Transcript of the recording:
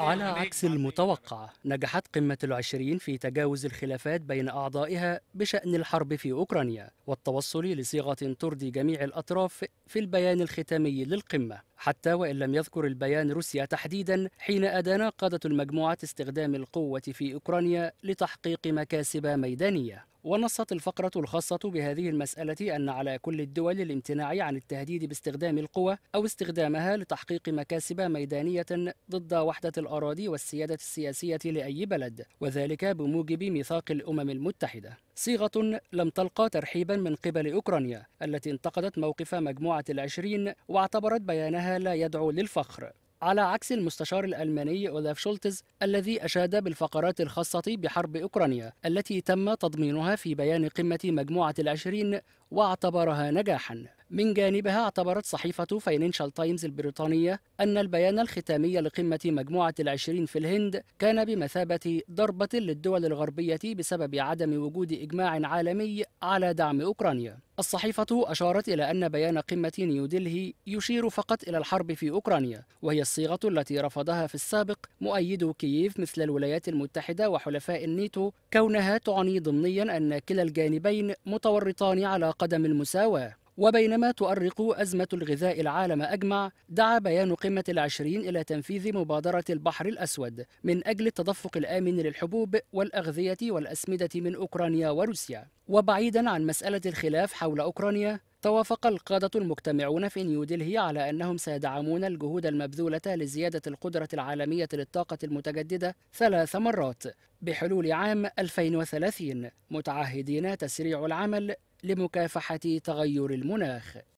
على عكس المتوقع نجحت قمة العشرين في تجاوز الخلافات بين أعضائها بشأن الحرب في أوكرانيا والتوصل لصيغة ترضي جميع الأطراف في البيان الختامي للقمة حتى وإن لم يذكر البيان روسيا تحديدا حين أدان قادة المجموعة استخدام القوة في أوكرانيا لتحقيق مكاسب ميدانية ونصت الفقرة الخاصة بهذه المسألة أن على كل الدول الامتناع عن التهديد باستخدام القوة أو استخدامها لتحقيق مكاسب ميدانية ضد وحدة الأراضي والسيادة السياسية لأي بلد وذلك بموجب ميثاق الأمم المتحدة صيغة لم تلقى ترحيبا من قبل أوكرانيا التي انتقدت موقف مجموعة العشرين واعتبرت بيانها لا يدعو للفخر على عكس المستشار الألماني أولاف شولتز الذي أشاد بالفقرات الخاصة بحرب أوكرانيا التي تم تضمينها في بيان قمة مجموعة العشرين واعتبرها نجاحا من جانبها اعتبرت صحيفة فاينانشال تايمز البريطانية أن البيان الختامي لقمة مجموعة العشرين في الهند كان بمثابة ضربة للدول الغربية بسبب عدم وجود إجماع عالمي على دعم أوكرانيا الصحيفة أشارت إلى أن بيان قمة نيودلهي يشير فقط إلى الحرب في أوكرانيا وهي الصيغة التي رفضها في السابق مؤيدو كييف مثل الولايات المتحدة وحلفاء الناتو كونها تعني ضمنيا أن كلا الجانبين متورطان على قدم المساواة وبينما تؤرق أزمة الغذاء العالم أجمع دعا بيان قمة العشرين إلى تنفيذ مبادرة البحر الأسود من أجل التدفق الآمن للحبوب والأغذية والأسمدة من أوكرانيا وروسيا وبعيدا عن مسألة الخلاف حول أوكرانيا توافق القادة المجتمعون في نيودلهي على أنهم سيدعمون الجهود المبذولة لزيادة القدرة العالمية للطاقة المتجددة ثلاث مرات بحلول عام 2030 متعهدين تسريع العمل لمكافحة تغير المناخ